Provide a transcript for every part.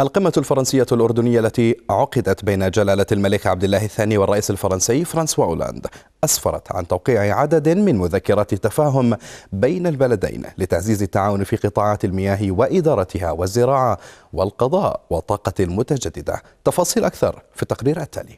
القمة الفرنسية الأردنية التي عقدت بين جلالة الملك عبد الله الثاني والرئيس الفرنسي فرانسوا أولاند أسفرت عن توقيع عدد من مذكرات التفاهم بين البلدين لتعزيز التعاون في قطاعات المياه وإدارتها والزراعة والقضاء والطاقة المتجددة تفاصيل أكثر في التقرير التالي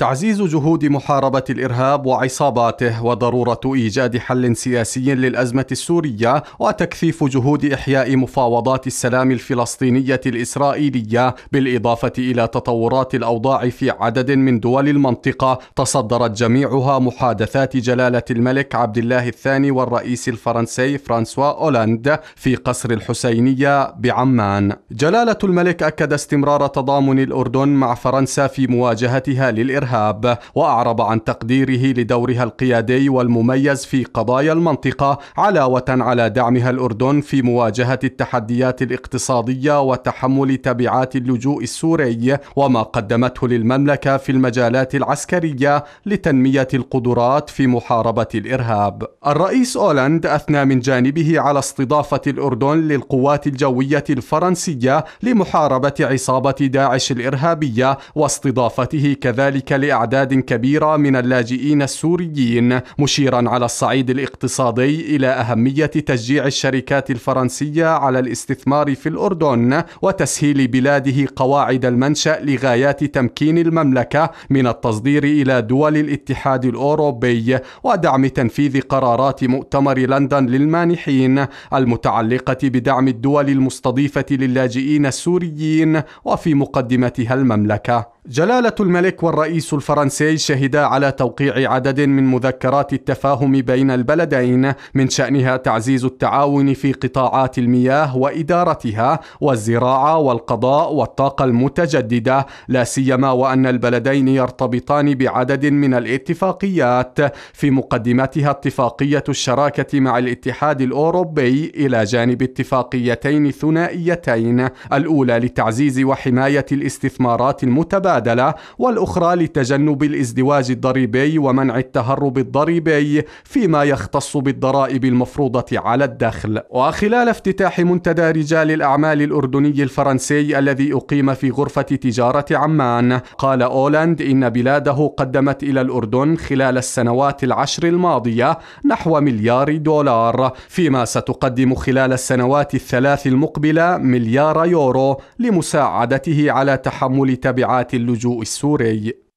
تعزيز جهود محاربة الإرهاب وعصاباته وضرورة إيجاد حل سياسي للأزمة السورية وتكثيف جهود إحياء مفاوضات السلام الفلسطينية الإسرائيلية بالإضافة إلى تطورات الأوضاع في عدد من دول المنطقة تصدرت جميعها محادثات جلالة الملك عبد الله الثاني والرئيس الفرنسي فرانسوا أولاند في قصر الحسينية بعمان. جلالة الملك أكد استمرار تضامن الأردن مع فرنسا في مواجهتها للإرهاب الارهاب واعرب عن تقديره لدورها القيادي والمميز في قضايا المنطقه علاوه على دعمها الاردن في مواجهه التحديات الاقتصاديه وتحمل تبعات اللجوء السوري وما قدمته للمملكه في المجالات العسكريه لتنميه القدرات في محاربه الارهاب. الرئيس اولاند اثنى من جانبه على استضافه الاردن للقوات الجويه الفرنسيه لمحاربه عصابه داعش الارهابيه واستضافته كذلك لاعداد كبيره من اللاجئين السوريين مشيرا على الصعيد الاقتصادي الى اهميه تشجيع الشركات الفرنسيه على الاستثمار في الاردن وتسهيل بلاده قواعد المنشا لغايات تمكين المملكه من التصدير الى دول الاتحاد الاوروبي ودعم تنفيذ قرارات مؤتمر لندن للمانحين المتعلقه بدعم الدول المستضيفه للاجئين السوريين وفي مقدمتها المملكه جلاله الملك والرئيس الفرنسي شهد على توقيع عدد من مذكرات التفاهم بين البلدين من شأنها تعزيز التعاون في قطاعات المياه وإدارتها والزراعة والقضاء والطاقة المتجددة لا سيما وأن البلدين يرتبطان بعدد من الاتفاقيات في مقدمتها اتفاقية الشراكة مع الاتحاد الأوروبي إلى جانب اتفاقيتين ثنائيتين الأولى لتعزيز وحماية الاستثمارات المتبادلة والأخرى تجنب الازدواج الضريبي ومنع التهرب الضريبي فيما يختص بالضرائب المفروضة على الدخل وخلال افتتاح منتدى رجال الأعمال الأردني الفرنسي الذي أقيم في غرفة تجارة عمان قال أولاند إن بلاده قدمت إلى الأردن خلال السنوات العشر الماضية نحو مليار دولار فيما ستقدم خلال السنوات الثلاث المقبلة مليار يورو لمساعدته على تحمل تبعات اللجوء السوري